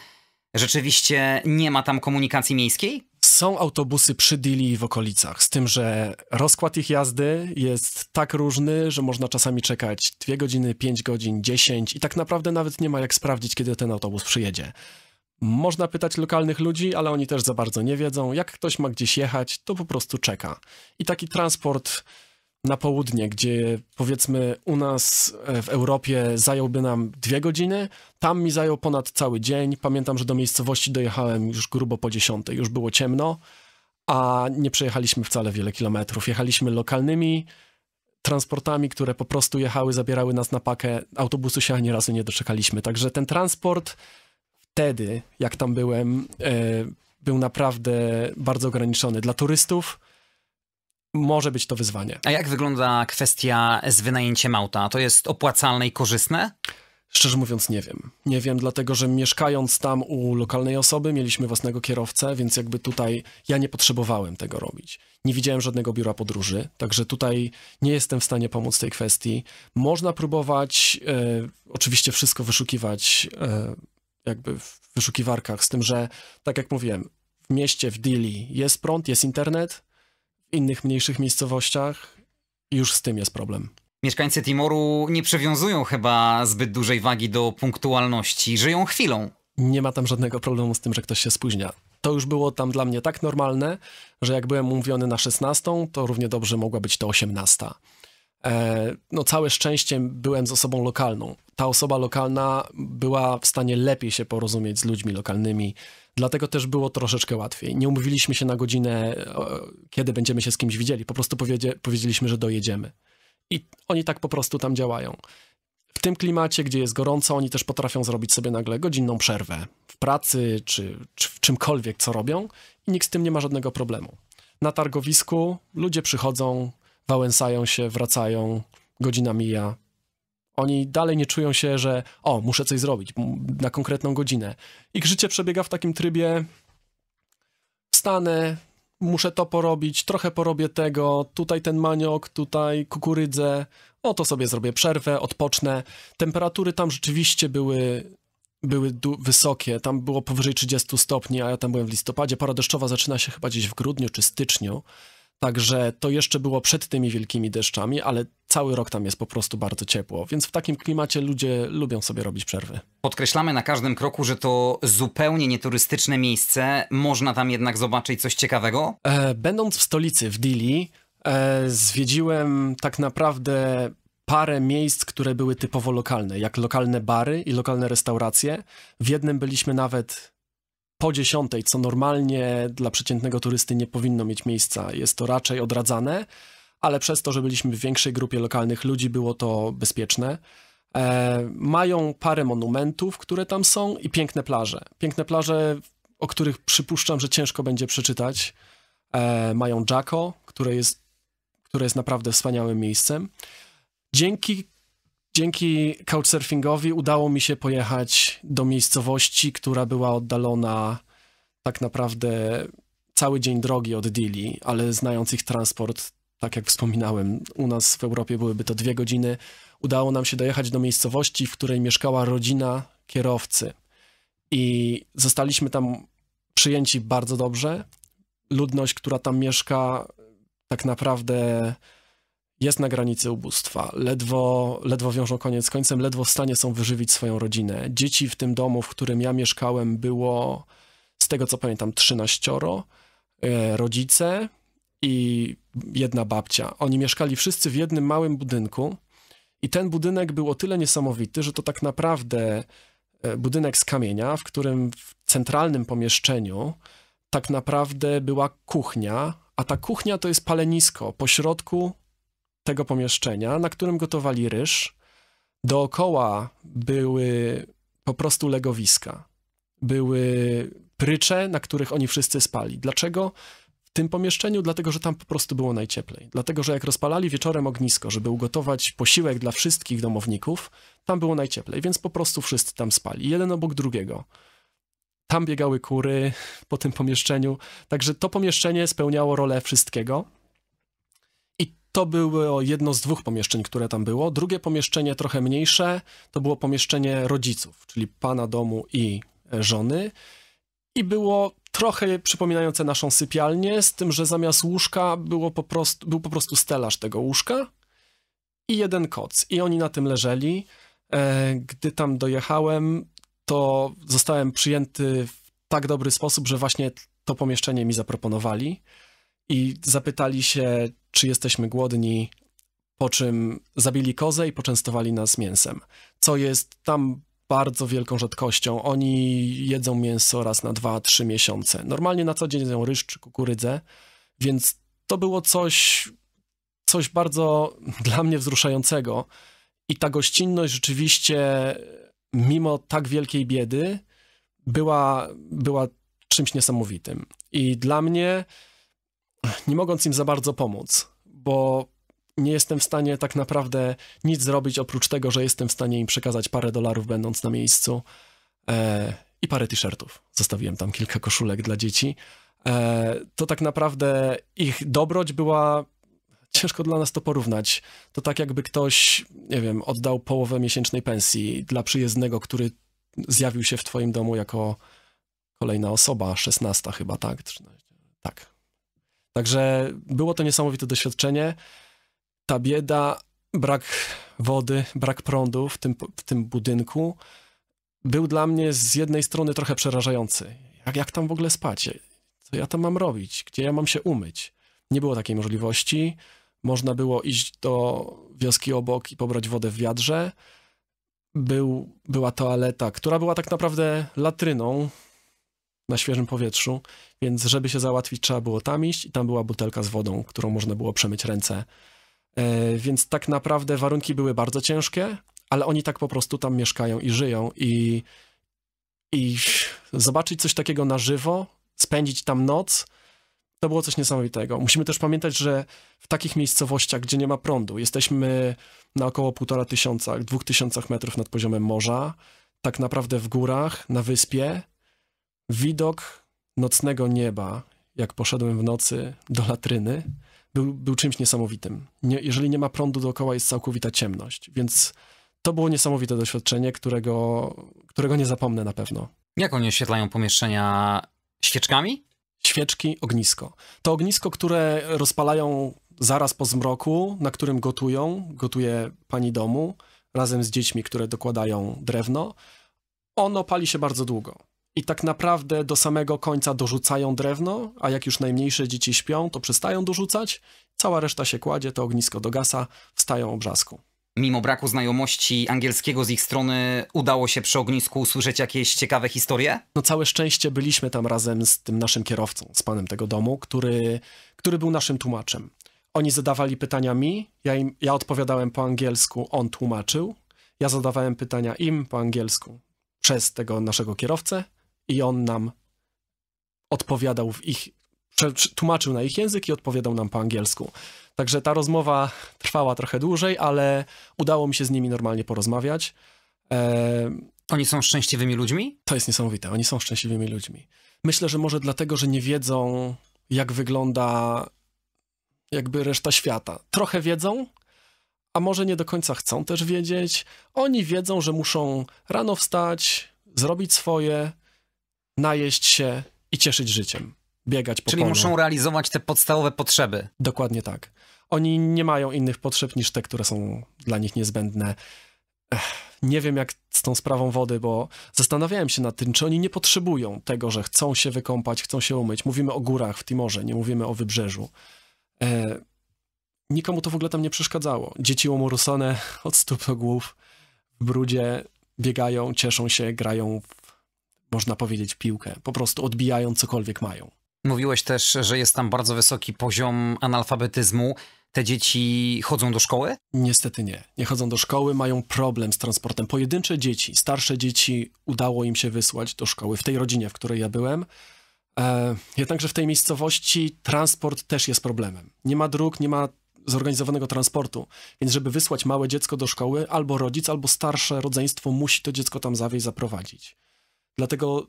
Rzeczywiście nie ma tam komunikacji miejskiej? Są autobusy przy Dili w okolicach, z tym, że rozkład ich jazdy jest tak różny, że można czasami czekać 2 godziny, 5 godzin, 10 i tak naprawdę nawet nie ma jak sprawdzić, kiedy ten autobus przyjedzie. Można pytać lokalnych ludzi, ale oni też za bardzo nie wiedzą. Jak ktoś ma gdzieś jechać, to po prostu czeka. I taki transport na południe, gdzie powiedzmy u nas e, w Europie zająłby nam dwie godziny, tam mi zajął ponad cały dzień. Pamiętam, że do miejscowości dojechałem już grubo po dziesiątej, już było ciemno, a nie przejechaliśmy wcale wiele kilometrów. Jechaliśmy lokalnymi transportami, które po prostu jechały, zabierały nas na pakę. Autobusu się ani razu nie doczekaliśmy. Także ten transport wtedy, jak tam byłem, e, był naprawdę bardzo ograniczony. Dla turystów może być to wyzwanie. A jak wygląda kwestia z wynajęciem auta? To jest opłacalne i korzystne? Szczerze mówiąc, nie wiem. Nie wiem, dlatego że mieszkając tam u lokalnej osoby, mieliśmy własnego kierowcę, więc jakby tutaj ja nie potrzebowałem tego robić. Nie widziałem żadnego biura podróży, także tutaj nie jestem w stanie pomóc tej kwestii. Można próbować e, oczywiście wszystko wyszukiwać e, jakby w wyszukiwarkach, z tym, że tak jak mówiłem, w mieście, w Dili jest prąd, jest internet, innych mniejszych miejscowościach już z tym jest problem. Mieszkańcy Timoru nie przywiązują chyba zbyt dużej wagi do punktualności, żyją chwilą. Nie ma tam żadnego problemu z tym, że ktoś się spóźnia. To już było tam dla mnie tak normalne, że jak byłem umówiony na 16, to równie dobrze mogła być to 18. E, no całe szczęście byłem z osobą lokalną. Ta osoba lokalna była w stanie lepiej się porozumieć z ludźmi lokalnymi, dlatego też było troszeczkę łatwiej. Nie umówiliśmy się na godzinę, kiedy będziemy się z kimś widzieli, po prostu powiedzie, powiedzieliśmy, że dojedziemy. I oni tak po prostu tam działają. W tym klimacie, gdzie jest gorąco, oni też potrafią zrobić sobie nagle godzinną przerwę w pracy czy, czy w czymkolwiek, co robią, i nikt z tym nie ma żadnego problemu. Na targowisku ludzie przychodzą, wałęsają się, wracają, godzina mija. Oni dalej nie czują się, że o, muszę coś zrobić na konkretną godzinę. Ich życie przebiega w takim trybie wstanę, muszę to porobić, trochę porobię tego, tutaj ten maniok, tutaj kukurydzę, o to sobie zrobię przerwę, odpocznę. Temperatury tam rzeczywiście były, były wysokie, tam było powyżej 30 stopni, a ja tam byłem w listopadzie. Para deszczowa zaczyna się chyba gdzieś w grudniu czy styczniu. Także to jeszcze było przed tymi wielkimi deszczami, ale cały rok tam jest po prostu bardzo ciepło, więc w takim klimacie ludzie lubią sobie robić przerwy. Podkreślamy na każdym kroku, że to zupełnie nieturystyczne miejsce. Można tam jednak zobaczyć coś ciekawego? E, będąc w stolicy, w Dili, e, zwiedziłem tak naprawdę parę miejsc, które były typowo lokalne, jak lokalne bary i lokalne restauracje. W jednym byliśmy nawet po dziesiątej, co normalnie dla przeciętnego turysty nie powinno mieć miejsca. Jest to raczej odradzane, ale przez to, że byliśmy w większej grupie lokalnych ludzi, było to bezpieczne. E, mają parę monumentów, które tam są i piękne plaże. Piękne plaże, o których przypuszczam, że ciężko będzie przeczytać. E, mają Jaco, które jest, które jest naprawdę wspaniałym miejscem, dzięki Dzięki couchsurfingowi udało mi się pojechać do miejscowości, która była oddalona tak naprawdę cały dzień drogi od Dili, ale znając ich transport, tak jak wspominałem, u nas w Europie byłyby to dwie godziny, udało nam się dojechać do miejscowości, w której mieszkała rodzina kierowcy. I zostaliśmy tam przyjęci bardzo dobrze. Ludność, która tam mieszka, tak naprawdę jest na granicy ubóstwa, ledwo, ledwo wiążą koniec z końcem, ledwo w stanie są wyżywić swoją rodzinę. Dzieci w tym domu, w którym ja mieszkałem, było z tego co pamiętam 13, e, rodzice i jedna babcia. Oni mieszkali wszyscy w jednym małym budynku i ten budynek był o tyle niesamowity, że to tak naprawdę e, budynek z kamienia, w którym w centralnym pomieszczeniu tak naprawdę była kuchnia, a ta kuchnia to jest palenisko. Po środku tego pomieszczenia, na którym gotowali ryż. Dookoła były po prostu legowiska. Były prycze, na których oni wszyscy spali. Dlaczego? W tym pomieszczeniu, dlatego że tam po prostu było najcieplej. Dlatego, że jak rozpalali wieczorem ognisko, żeby ugotować posiłek dla wszystkich domowników, tam było najcieplej, więc po prostu wszyscy tam spali, jeden obok drugiego. Tam biegały kury po tym pomieszczeniu, także to pomieszczenie spełniało rolę wszystkiego. To było jedno z dwóch pomieszczeń, które tam było. Drugie pomieszczenie, trochę mniejsze, to było pomieszczenie rodziców, czyli pana domu i e, żony. I było trochę przypominające naszą sypialnię, z tym, że zamiast łóżka było po prostu, był po prostu stelaż tego łóżka i jeden koc. I oni na tym leżeli. E, gdy tam dojechałem, to zostałem przyjęty w tak dobry sposób, że właśnie to pomieszczenie mi zaproponowali i zapytali się, czy jesteśmy głodni, po czym zabili kozę i poczęstowali nas mięsem, co jest tam bardzo wielką rzadkością. Oni jedzą mięso raz na 2-3 miesiące. Normalnie na co dzień jedzą ryż czy kukurydzę, więc to było coś, coś bardzo dla mnie wzruszającego. I ta gościnność rzeczywiście, mimo tak wielkiej biedy, była, była czymś niesamowitym. I dla mnie nie mogąc im za bardzo pomóc, bo nie jestem w stanie tak naprawdę nic zrobić oprócz tego, że jestem w stanie im przekazać parę dolarów, będąc na miejscu e, i parę t-shirtów. Zostawiłem tam kilka koszulek dla dzieci. E, to tak naprawdę ich dobroć była. Ciężko dla nas to porównać. To tak, jakby ktoś, nie wiem, oddał połowę miesięcznej pensji dla przyjezdnego, który zjawił się w Twoim domu jako kolejna osoba, 16 chyba, tak? tak, Także było to niesamowite doświadczenie. Ta bieda, brak wody, brak prądu w tym, w tym budynku był dla mnie z jednej strony trochę przerażający. Jak, jak tam w ogóle spać? Co ja tam mam robić? Gdzie ja mam się umyć? Nie było takiej możliwości. Można było iść do wioski obok i pobrać wodę w wiadrze. Był, była toaleta, która była tak naprawdę latryną, na świeżym powietrzu, więc żeby się załatwić, trzeba było tam iść i tam była butelka z wodą, którą można było przemyć ręce. E, więc tak naprawdę warunki były bardzo ciężkie, ale oni tak po prostu tam mieszkają i żyją i, i zobaczyć coś takiego na żywo, spędzić tam noc, to było coś niesamowitego. Musimy też pamiętać, że w takich miejscowościach, gdzie nie ma prądu, jesteśmy na około półtora tysiąca, dwóch tysiącach metrów nad poziomem morza, tak naprawdę w górach, na wyspie, widok nocnego nieba, jak poszedłem w nocy do latryny, był, był czymś niesamowitym. Nie, jeżeli nie ma prądu dookoła, jest całkowita ciemność, więc to było niesamowite doświadczenie, którego, którego nie zapomnę na pewno. Jak oni oświetlają pomieszczenia świeczkami? Świeczki, ognisko. To ognisko, które rozpalają zaraz po zmroku, na którym gotują, gotuje pani domu razem z dziećmi, które dokładają drewno. Ono pali się bardzo długo i tak naprawdę do samego końca dorzucają drewno, a jak już najmniejsze dzieci śpią, to przestają dorzucać, cała reszta się kładzie, to ognisko dogasa, wstają obrzasku. Mimo braku znajomości angielskiego z ich strony, udało się przy ognisku usłyszeć jakieś ciekawe historie? No całe szczęście byliśmy tam razem z tym naszym kierowcą, z panem tego domu, który, który był naszym tłumaczem. Oni zadawali pytania mi, ja, im, ja odpowiadałem po angielsku, on tłumaczył. Ja zadawałem pytania im po angielsku przez tego naszego kierowcę i on nam odpowiadał w ich, tłumaczył na ich język i odpowiadał nam po angielsku. Także ta rozmowa trwała trochę dłużej, ale udało mi się z nimi normalnie porozmawiać. E... Oni są szczęśliwymi ludźmi? To jest niesamowite, oni są szczęśliwymi ludźmi. Myślę, że może dlatego, że nie wiedzą, jak wygląda jakby reszta świata. Trochę wiedzą, a może nie do końca chcą też wiedzieć. Oni wiedzą, że muszą rano wstać, zrobić swoje, najeść się i cieszyć życiem, biegać po Czyli polu. muszą realizować te podstawowe potrzeby. Dokładnie tak. Oni nie mają innych potrzeb niż te, które są dla nich niezbędne. Ech, nie wiem jak z tą sprawą wody, bo zastanawiałem się nad tym, czy oni nie potrzebują tego, że chcą się wykąpać, chcą się umyć. Mówimy o górach w Timorze, nie mówimy o wybrzeżu. E, nikomu to w ogóle tam nie przeszkadzało. Dzieci umorusone od stóp do głów w brudzie biegają, cieszą się, grają w można powiedzieć, piłkę, po prostu odbijają cokolwiek mają. Mówiłeś też, że jest tam bardzo wysoki poziom analfabetyzmu. Te dzieci chodzą do szkoły? Niestety nie. Nie chodzą do szkoły, mają problem z transportem. Pojedyncze dzieci, starsze dzieci udało im się wysłać do szkoły w tej rodzinie, w której ja byłem. E, jednakże w tej miejscowości transport też jest problemem. Nie ma dróg, nie ma zorganizowanego transportu. Więc żeby wysłać małe dziecko do szkoły, albo rodzic, albo starsze rodzeństwo musi to dziecko tam zawieźć, zaprowadzić. Dlatego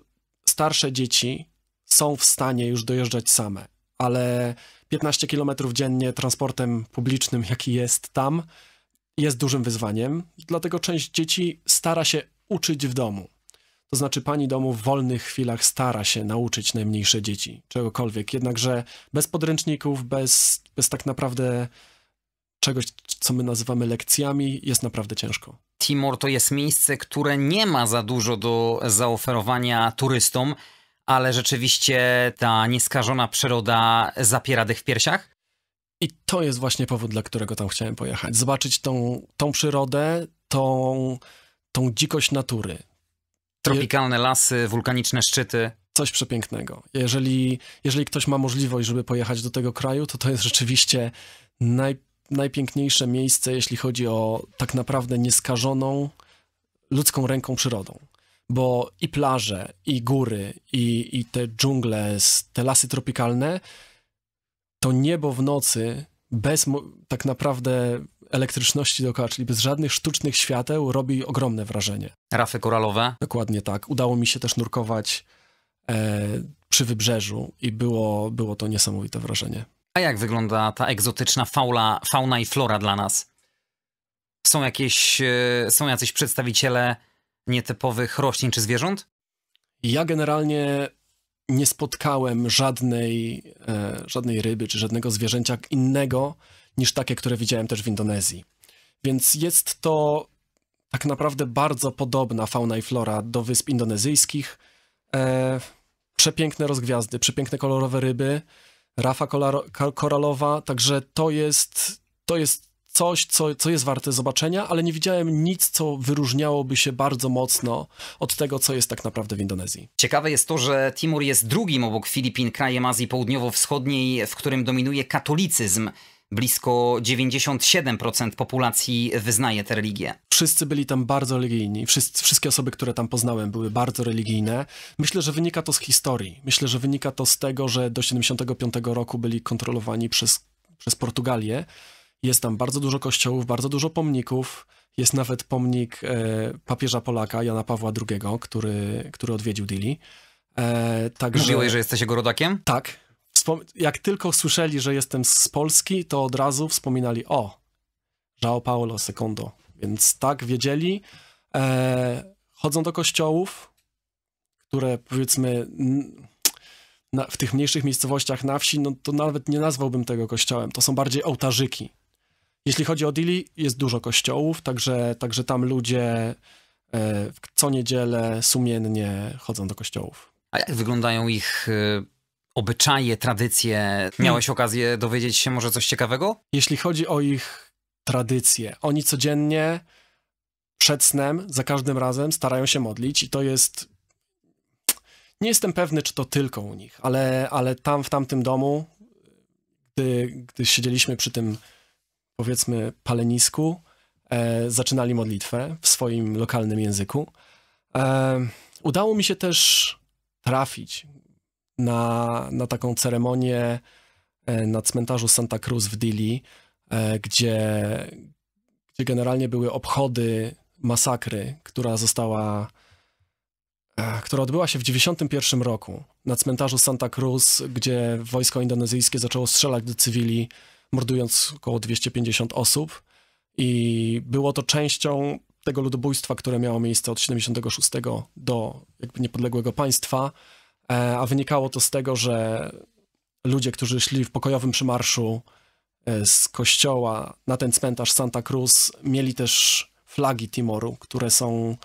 starsze dzieci są w stanie już dojeżdżać same, ale 15 km dziennie transportem publicznym, jaki jest tam, jest dużym wyzwaniem. Dlatego część dzieci stara się uczyć w domu. To znaczy, pani domu w wolnych chwilach stara się nauczyć najmniejsze dzieci czegokolwiek, jednakże bez podręczników, bez, bez tak naprawdę czegoś, co my nazywamy lekcjami, jest naprawdę ciężko. Timor to jest miejsce, które nie ma za dużo do zaoferowania turystom, ale rzeczywiście ta nieskażona przyroda zapiera dych w piersiach? I to jest właśnie powód, dla którego tam chciałem pojechać. Zobaczyć tą, tą przyrodę, tą, tą dzikość natury. Tropikalne lasy, wulkaniczne szczyty. Coś przepięknego. Jeżeli, jeżeli ktoś ma możliwość, żeby pojechać do tego kraju, to to jest rzeczywiście najpiękniejsze najpiękniejsze miejsce, jeśli chodzi o tak naprawdę nieskażoną ludzką ręką przyrodą. Bo i plaże, i góry, i, i te dżungle, te lasy tropikalne, to niebo w nocy bez tak naprawdę elektryczności dookoła, czyli bez żadnych sztucznych świateł, robi ogromne wrażenie. Rafy koralowe? Dokładnie tak. Udało mi się też nurkować e, przy wybrzeżu i było, było to niesamowite wrażenie. A jak wygląda ta egzotyczna faula, fauna i flora dla nas? Są jakieś, e, są jacyś przedstawiciele nietypowych roślin czy zwierząt? Ja generalnie nie spotkałem żadnej, e, żadnej ryby czy żadnego zwierzęcia innego niż takie, które widziałem też w Indonezji. Więc jest to tak naprawdę bardzo podobna fauna i flora do wysp indonezyjskich. E, przepiękne rozgwiazdy, przepiękne kolorowe ryby, Rafa Koralowa, także to jest, to jest coś, co, co jest warte zobaczenia, ale nie widziałem nic, co wyróżniałoby się bardzo mocno od tego, co jest tak naprawdę w Indonezji. Ciekawe jest to, że Timur jest drugim obok Filipin krajem Azji Południowo-Wschodniej, w którym dominuje katolicyzm. Blisko 97% populacji wyznaje tę religię. Wszyscy byli tam bardzo religijni. Wszyscy, wszystkie osoby, które tam poznałem, były bardzo religijne. Myślę, że wynika to z historii. Myślę, że wynika to z tego, że do 75 roku byli kontrolowani przez, przez Portugalię. Jest tam bardzo dużo kościołów, bardzo dużo pomników. Jest nawet pomnik e, papieża Polaka, Jana Pawła II, który, który odwiedził Dili. E, także... Mówiłeś, że jesteś jego rodakiem? Tak, jak tylko słyszeli, że jestem z Polski, to od razu wspominali o João Paulo II. Więc tak wiedzieli. E, chodzą do kościołów, które powiedzmy na, w tych mniejszych miejscowościach na wsi, no to nawet nie nazwałbym tego kościołem. To są bardziej ołtarzyki. Jeśli chodzi o Dili, jest dużo kościołów, także, także tam ludzie e, co niedzielę sumiennie chodzą do kościołów. A jak wyglądają ich e, obyczaje, tradycje. Hmm. Miałeś okazję dowiedzieć się może coś ciekawego? Jeśli chodzi o ich tradycje, oni codziennie przed snem, za każdym razem starają się modlić i to jest. Nie jestem pewny, czy to tylko u nich, ale, ale tam w tamtym domu, gdy, gdy siedzieliśmy przy tym, powiedzmy, palenisku, e, zaczynali modlitwę w swoim lokalnym języku. E, udało mi się też trafić na, na taką ceremonię e, na cmentarzu Santa Cruz w Dili, e, gdzie, gdzie generalnie były obchody masakry, która została e, która odbyła się w 1991 roku na cmentarzu Santa Cruz, gdzie wojsko indonezyjskie zaczęło strzelać do cywili, mordując około 250 osób. I było to częścią tego ludobójstwa, które miało miejsce od 76 do jakby niepodległego państwa. E, a wynikało to z tego, że ludzie, którzy szli w pokojowym przymarszu e, z kościoła na ten cmentarz Santa Cruz, mieli też flagi Timoru, które są,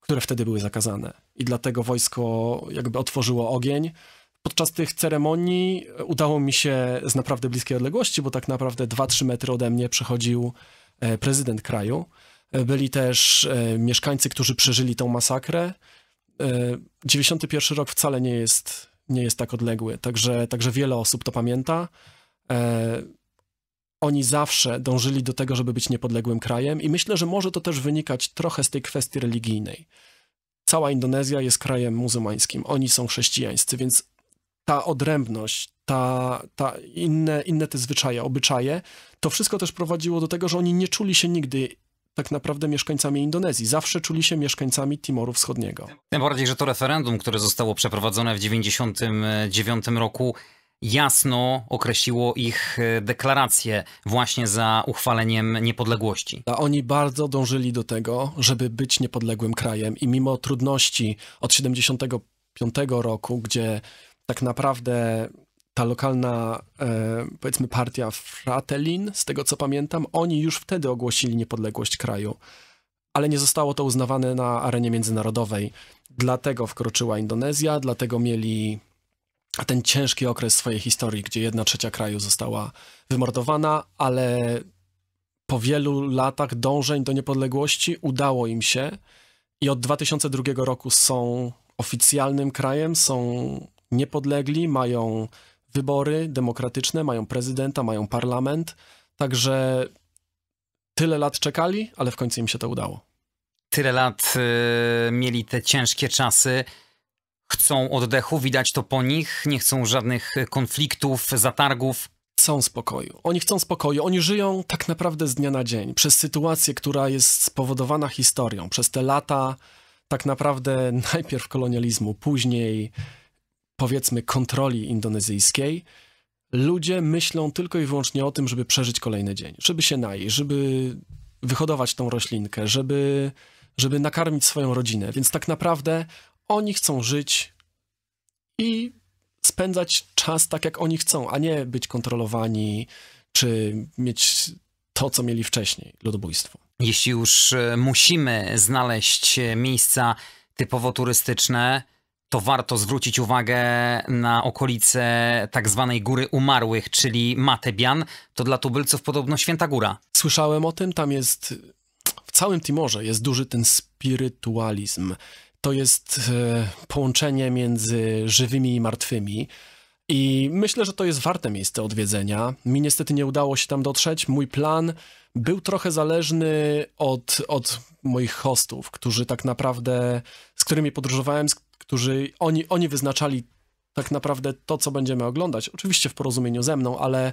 które wtedy były zakazane. I dlatego wojsko jakby otworzyło ogień. Podczas tych ceremonii e, udało mi się z naprawdę bliskiej odległości, bo tak naprawdę 2-3 metry ode mnie przechodził prezydent kraju. Byli też mieszkańcy, którzy przeżyli tą masakrę. 91 e, rok wcale nie jest, nie jest tak odległy, także, także wiele osób to pamięta. E, oni zawsze dążyli do tego, żeby być niepodległym krajem, i myślę, że może to też wynikać trochę z tej kwestii religijnej. Cała Indonezja jest krajem muzułmańskim, oni są chrześcijańscy, więc ta odrębność, ta, ta inne, inne te zwyczaje, obyczaje, to wszystko też prowadziło do tego, że oni nie czuli się nigdy tak naprawdę mieszkańcami Indonezji. Zawsze czuli się mieszkańcami Timoru Wschodniego. Tym bardziej, że to referendum, które zostało przeprowadzone w 1999 e, roku, jasno określiło ich e, deklarację właśnie za uchwaleniem niepodległości. A oni bardzo dążyli do tego, żeby być niepodległym krajem i mimo trudności od 1975 roku, gdzie tak naprawdę ta lokalna, e, powiedzmy, partia Fratelin, z tego co pamiętam, oni już wtedy ogłosili niepodległość kraju, ale nie zostało to uznawane na arenie międzynarodowej. Dlatego wkroczyła Indonezja, dlatego mieli ten ciężki okres swojej historii, gdzie jedna trzecia kraju została wymordowana, ale po wielu latach dążeń do niepodległości udało im się i od 2002 roku są oficjalnym krajem, są niepodlegli, mają wybory demokratyczne, mają prezydenta, mają parlament, także tyle lat czekali, ale w końcu im się to udało. Tyle lat y, mieli te ciężkie czasy. Chcą oddechu, widać to po nich, nie chcą żadnych konfliktów, zatargów. Chcą spokoju. Oni chcą spokoju. Oni żyją tak naprawdę z dnia na dzień, przez sytuację, która jest spowodowana historią, przez te lata tak naprawdę najpierw kolonializmu, później powiedzmy kontroli indonezyjskiej, ludzie myślą tylko i wyłącznie o tym, żeby przeżyć kolejny dzień, żeby się najeść, żeby wyhodować tą roślinkę, żeby, żeby nakarmić swoją rodzinę. Więc tak naprawdę oni chcą żyć i spędzać czas tak, jak oni chcą, a nie być kontrolowani czy mieć to, co mieli wcześniej ludobójstwo. Jeśli już e, musimy znaleźć e, miejsca typowo turystyczne, to warto zwrócić uwagę na okolice tak zwanej Góry Umarłych, czyli Matebian. To dla tubylców podobno święta góra. Słyszałem o tym, tam jest... W całym Timorze jest duży ten spirytualizm. To jest e, połączenie między żywymi i martwymi. I myślę, że to jest warte miejsce odwiedzenia. Mi niestety nie udało się tam dotrzeć. Mój plan był trochę zależny od, od moich hostów, którzy tak naprawdę, z którymi podróżowałem, z, którzy oni, oni wyznaczali tak naprawdę to, co będziemy oglądać. Oczywiście w porozumieniu ze mną, ale,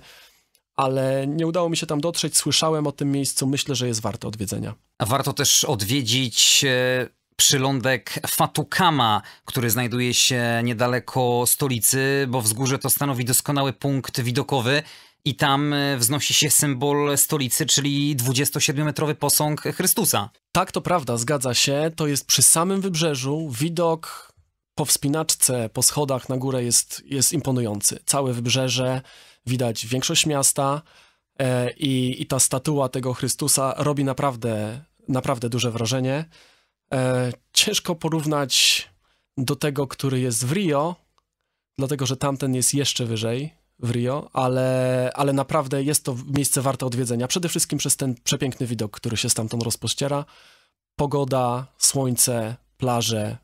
ale nie udało mi się tam dotrzeć. Słyszałem o tym miejscu, myślę, że jest warte odwiedzenia. A warto też odwiedzić e, przylądek Fatukama, który znajduje się niedaleko stolicy, bo wzgórze to stanowi doskonały punkt widokowy. I tam e, wznosi się symbol stolicy, czyli 27-metrowy posąg Chrystusa. Tak, to prawda, zgadza się. To jest przy samym wybrzeżu widok po wspinaczce, po schodach na górę jest, jest imponujący. Całe wybrzeże, widać większość miasta e, i, i ta statua tego Chrystusa robi naprawdę, naprawdę duże wrażenie. E, ciężko porównać do tego, który jest w Rio, dlatego że tamten jest jeszcze wyżej w Rio, ale, ale naprawdę jest to miejsce warte odwiedzenia. Przede wszystkim przez ten przepiękny widok, który się stamtąd rozpościera. Pogoda, słońce, plaże,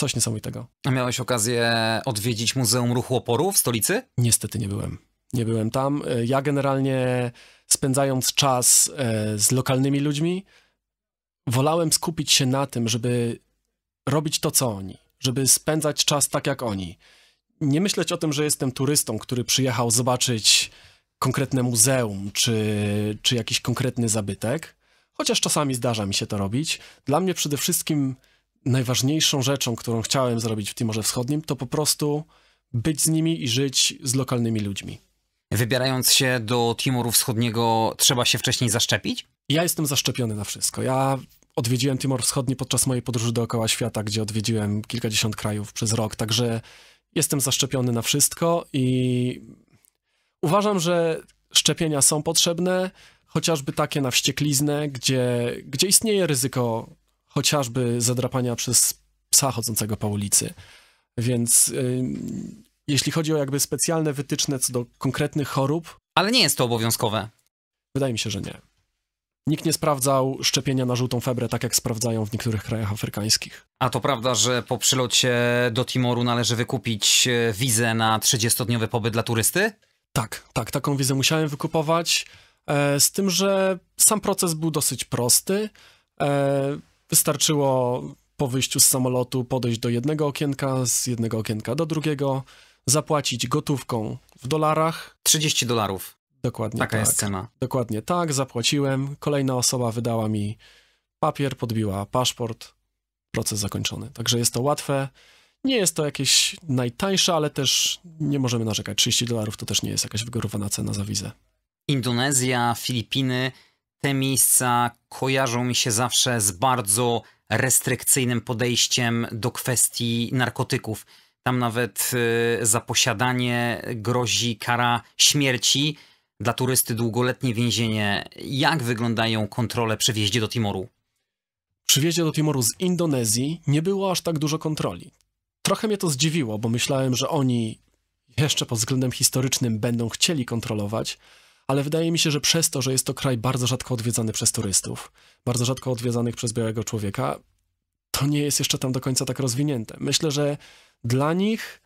Coś niesamowitego. A miałeś okazję odwiedzić Muzeum Ruchu Oporu w stolicy? Niestety nie byłem. Nie byłem tam. E, ja generalnie spędzając czas e, z lokalnymi ludźmi, wolałem skupić się na tym, żeby robić to, co oni, żeby spędzać czas tak jak oni. Nie myśleć o tym, że jestem turystą, który przyjechał zobaczyć konkretne muzeum czy, czy jakiś konkretny zabytek, chociaż czasami zdarza mi się to robić. Dla mnie przede wszystkim najważniejszą rzeczą, którą chciałem zrobić w Timorze Wschodnim, to po prostu być z nimi i żyć z lokalnymi ludźmi. Wybierając się do Timoru Wschodniego, trzeba się wcześniej zaszczepić? Ja jestem zaszczepiony na wszystko. Ja odwiedziłem Timor Wschodni podczas mojej podróży dookoła świata, gdzie odwiedziłem kilkadziesiąt krajów przez rok, także jestem zaszczepiony na wszystko i uważam, że szczepienia są potrzebne, chociażby takie na wściekliznę, gdzie, gdzie istnieje ryzyko chociażby zadrapania przez psa chodzącego po ulicy. Więc y, jeśli chodzi o jakby specjalne wytyczne co do konkretnych chorób. Ale nie jest to obowiązkowe. Wydaje mi się, że nie. Nikt nie sprawdzał szczepienia na żółtą febrę tak, jak sprawdzają w niektórych krajach afrykańskich. A to prawda, że po przylocie do Timoru należy wykupić e, wizę na 30-dniowy pobyt dla turysty? Tak, tak, taką wizę musiałem wykupować. E, z tym, że sam proces był dosyć prosty. E, Wystarczyło po wyjściu z samolotu podejść do jednego okienka, z jednego okienka do drugiego, zapłacić gotówką w dolarach. 30 dolarów. Dokładnie Taka tak. jest cena. Dokładnie tak, zapłaciłem. Kolejna osoba wydała mi papier, podbiła paszport. Proces zakończony. Także jest to łatwe. Nie jest to jakieś najtańsze, ale też nie możemy narzekać. 30 dolarów to też nie jest jakaś wygórowana cena za wizę. Indonezja, Filipiny, te miejsca kojarzą mi się zawsze z bardzo restrykcyjnym podejściem do kwestii narkotyków. Tam nawet y, za posiadanie grozi kara śmierci, dla turysty długoletnie więzienie. Jak wyglądają kontrole przy wjeździe do Timoru? Przy wjeździe do Timoru z Indonezji nie było aż tak dużo kontroli. Trochę mnie to zdziwiło, bo myślałem, że oni jeszcze pod względem historycznym będą chcieli kontrolować, ale wydaje mi się, że przez to, że jest to kraj bardzo rzadko odwiedzany przez turystów, bardzo rzadko odwiedzanych przez białego człowieka, to nie jest jeszcze tam do końca tak rozwinięte. Myślę, że dla nich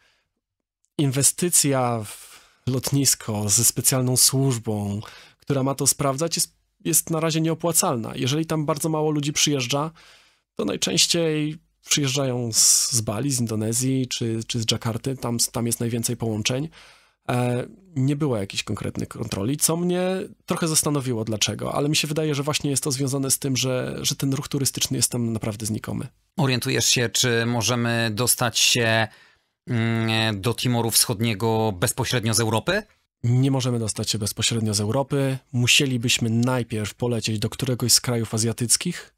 inwestycja w lotnisko ze specjalną służbą, która ma to sprawdzać, jest, jest na razie nieopłacalna. Jeżeli tam bardzo mało ludzi przyjeżdża, to najczęściej przyjeżdżają z, z Bali, z Indonezji czy, czy z Dżakarty, tam, tam jest najwięcej połączeń E, nie było jakiejś konkretnej kontroli, co mnie trochę zastanowiło dlaczego, ale mi się wydaje, że właśnie jest to związane z tym, że, że ten ruch turystyczny jest tam naprawdę znikomy. Orientujesz się, czy możemy dostać się mm, do Timoru Wschodniego bezpośrednio z Europy? Nie możemy dostać się bezpośrednio z Europy. Musielibyśmy najpierw polecieć do któregoś z krajów azjatyckich,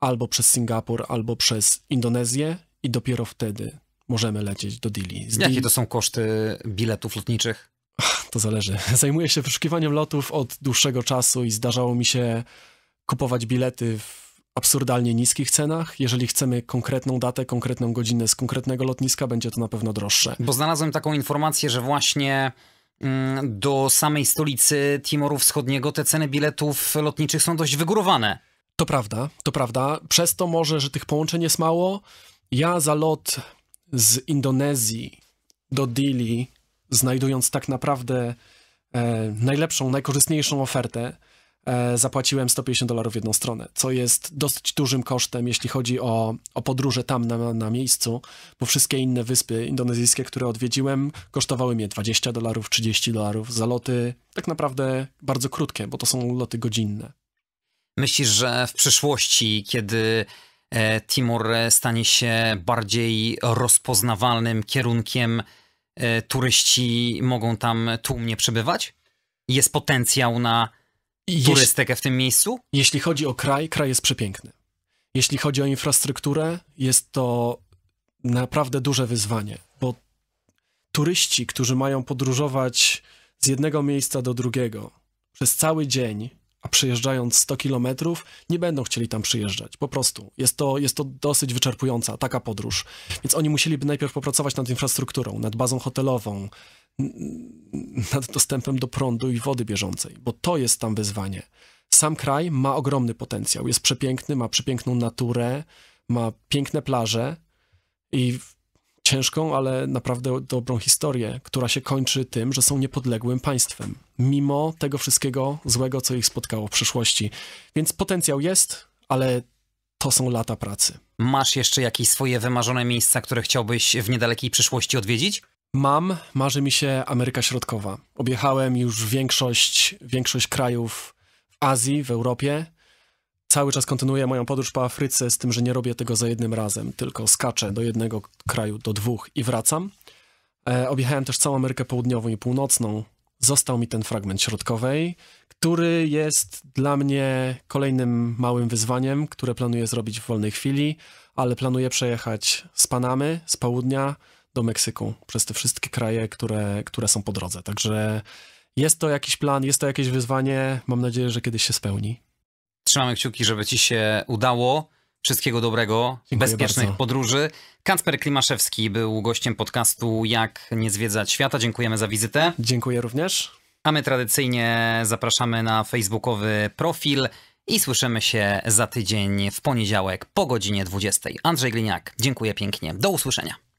albo przez Singapur, albo przez Indonezję, i dopiero wtedy możemy lecieć do Dili. Z Jakie Dili... to są koszty biletów lotniczych? To zależy. Zajmuję się wyszukiwaniem lotów od dłuższego czasu i zdarzało mi się kupować bilety w absurdalnie niskich cenach. Jeżeli chcemy konkretną datę, konkretną godzinę z konkretnego lotniska, będzie to na pewno droższe. Bo znalazłem taką informację, że właśnie mm, do samej stolicy Timoru Wschodniego te ceny biletów lotniczych są dość wygórowane. To prawda, to prawda. Przez to może, że tych połączeń jest mało. Ja za lot z Indonezji do Dili, znajdując tak naprawdę e, najlepszą, najkorzystniejszą ofertę, e, zapłaciłem 150 dolarów w jedną stronę, co jest dosyć dużym kosztem, jeśli chodzi o, o podróże tam na, na miejscu, bo wszystkie inne wyspy indonezyjskie, które odwiedziłem, kosztowały mnie 20 dolarów, 30 dolarów za loty tak naprawdę bardzo krótkie, bo to są loty godzinne. Myślisz, że w przyszłości, kiedy E, Timur stanie się bardziej rozpoznawalnym kierunkiem. E, turyści mogą tam tłumnie przebywać? Jest potencjał na turystykę w tym miejscu? Jeśli chodzi o kraj, kraj jest przepiękny. Jeśli chodzi o infrastrukturę, jest to naprawdę duże wyzwanie, bo turyści, którzy mają podróżować z jednego miejsca do drugiego przez cały dzień, a przejeżdżając 100 kilometrów, nie będą chcieli tam przyjeżdżać. Po prostu. Jest to, jest to dosyć wyczerpująca taka podróż. Więc oni musieliby najpierw popracować nad infrastrukturą, nad bazą hotelową, nad dostępem do prądu i wody bieżącej, bo to jest tam wyzwanie. Sam kraj ma ogromny potencjał. Jest przepiękny, ma przepiękną naturę, ma piękne plaże i ciężką, ale naprawdę dobrą historię, która się kończy tym, że są niepodległym państwem, mimo tego wszystkiego złego, co ich spotkało w przyszłości. Więc potencjał jest, ale to są lata pracy. Masz jeszcze jakieś swoje wymarzone miejsca, które chciałbyś w niedalekiej przyszłości odwiedzić? Mam, marzy mi się Ameryka Środkowa. Objechałem już większość, większość krajów w Azji, w Europie cały czas kontynuuję moją podróż po Afryce z tym, że nie robię tego za jednym razem, tylko skaczę do jednego kraju, do dwóch i wracam. E, objechałem też całą Amerykę Południową i Północną. Został mi ten fragment środkowej, który jest dla mnie kolejnym małym wyzwaniem, które planuję zrobić w wolnej chwili, ale planuję przejechać z Panamy, z południa do Meksyku, przez te wszystkie kraje, które, które są po drodze. Także jest to jakiś plan, jest to jakieś wyzwanie. Mam nadzieję, że kiedyś się spełni. Trzymamy kciuki, żeby ci się udało. Wszystkiego dobrego, Dziękuję bezpiecznych bardzo. podróży. Kacper Klimaszewski był gościem podcastu Jak nie zwiedzać świata. Dziękujemy za wizytę. Dziękuję również. A my tradycyjnie zapraszamy na facebookowy profil i słyszymy się za tydzień w poniedziałek po godzinie 20. Andrzej Gliniak, dziękuję pięknie. Do usłyszenia.